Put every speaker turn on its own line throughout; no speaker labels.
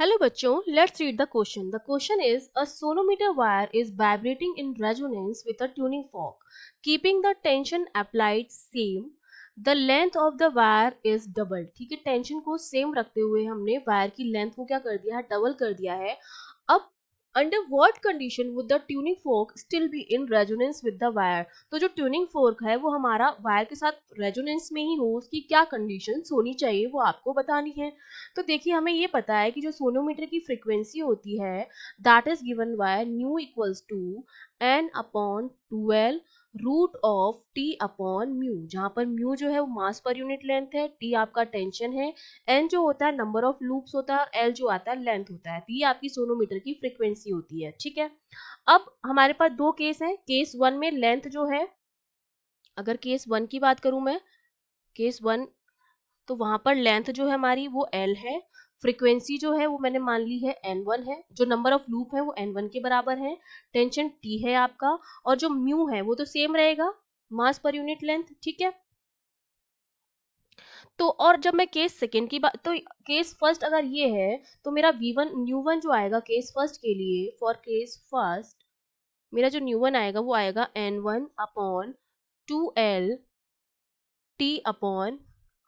hello बच्चों let's read the question the question is a sonometer wire is vibrating in resonance with a tuning fork keeping the tension applied same the length of the wire is double ठीक है tension को same रखते हुए हमने wire की length को क्या कर दिया है डबल कर दिया है अब under what condition would the tuning fork still be in resonance with the wire तो जो ट्यूनिंग फोर्क है वो हमारा वायर के साथ रेजोनेंस में ही हो उसकी क्या कंडीशन होनी चाहिए वो आपको बतानी है तो देखिए हमें ये पता है कि जो सोनोमीटर की फ्रिक्वेंसी होती है that is given by nu equals to n upon twelve root of T upon mu जहां पर म्यू जो है वो मास पर यूनिट लेंथ है टी आपका टेंशन है एन जो होता है नंबर ऑफ लूप्स होता है और एल जो आता है लेंथ होता है तो ये आपकी सोनोमीटर की फ्रिक्वेंसी होती है ठीक है अब हमारे पास दो केस हैं केस वन में लेंथ जो है अगर केस वन की बात करूं मैं केस वन तो वहां पर लेंथ जो है हमारी वो एल है फ्रीक्वेंसी जो है वो मैंने मान ली है एन वन है जो नंबर ऑफ लूप है वो एन वन के बराबर है टेंशन टी है आपका और जो म्यू है वो तो सेम रहेगा मास पर यूनिट लेंथ ठीक है तो और जब मैं केस सेकेंड की बात तो केस फर्स्ट अगर ये है तो मेरा वी वन न्यू वन जो आएगा केस फर्स्ट के लिए फॉर केस फर्स्ट मेरा जो न्यू वन आएगा वो आएगा n one upon two L T upon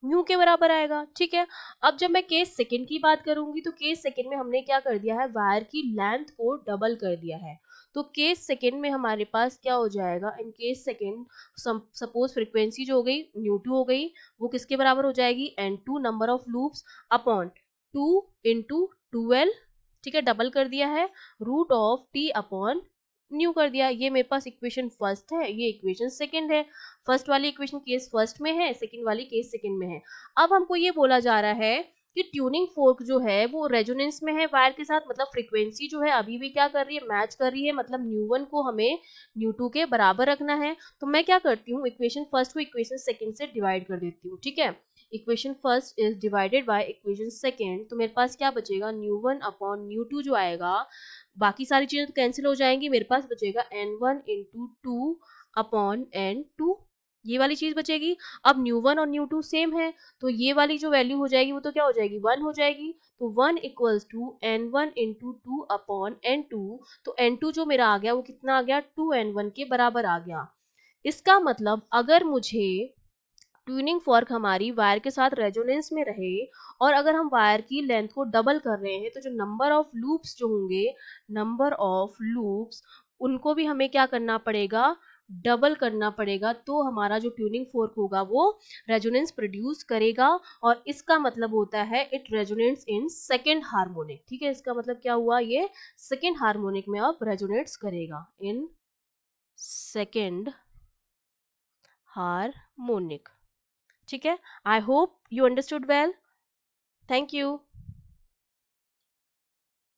mu के बराबर आएगा ठीक है अब जब मैं केस सेकंड की बात करूंगी तो केस सेकंड में हमने क्या कर दिया है वायर की लेंथ को डबल कर दिया है तो केस सेकंड में हमारे पास क्या हो जाएगा in case second suppose frequency जो हो गई न्यू टू हो गई वो किसके बराबर हो जाएगी n two number of loops upon two into ठीक है डबल कर दिया है root of T upon nu कर दिया ये मेरे पास इक्वेशन फर्स्ट है ये इक्वेशन सेकंड है फर्स्ट वाली इक्वेशन केस फर्स्ट में है सेकंड वाली केस सेकंड में है अब हमको ये बोला जा रहा है कि ट्यूनिंग फोर्क जो है वो रेजोनेंस में है वायर के साथ मतलब फ्रीक्वेंसी जो है अभी भी क्या कर रही है मैच कर रही है मतलब न्यू वन को हमें न्यू टू के बराबर रखना है तो मैं क्या करती हूँ इक्वेशन फर्स्ट को इक्वेशन सेकेंड से डिवाइड कर देती हूँ ठीक है equation first is divided by equation second तो मेरे पास क्या बचेगा nu one upon nu two जो आएगा बाकी सारी चीज़ें तो कैंसिल हो जाएंगी मेरे पास बचेगा n one into two upon n two ये वाली चीज़ बचेगी अब न्यू वन और न्यू टू सेम है तो ये वाली जो वैल्यू हो जाएगी वो तो क्या हो जाएगी वन हो जाएगी तो one equals to n one into two upon n two तो एन टू जो मेरा आ गया वो कितना आ गया टू एन वन के बराबर आ गया इसका मतलब अगर मुझे ट्यूनिंग फॉर्क हमारी वायर के साथ रेजोनेंस में रहे और अगर हम वायर की लेंथ को डबल कर रहे हैं तो जो नंबर ऑफ लूप्स जो होंगे नंबर ऑफ लूप्स उनको भी हमें क्या करना पड़ेगा डबल करना पड़ेगा तो हमारा जो ट्यूनिंग फोर्क होगा वो रेजोनेंस प्रोड्यूस करेगा और इसका मतलब होता है it resonates in second harmonic ठीक है इसका मतलब क्या हुआ ये सेकेंड हार्मोनिक में अब रेजोनेट्स करेगा इन सेकेंड हारमोनिक ठीक है I hope you understood well thank you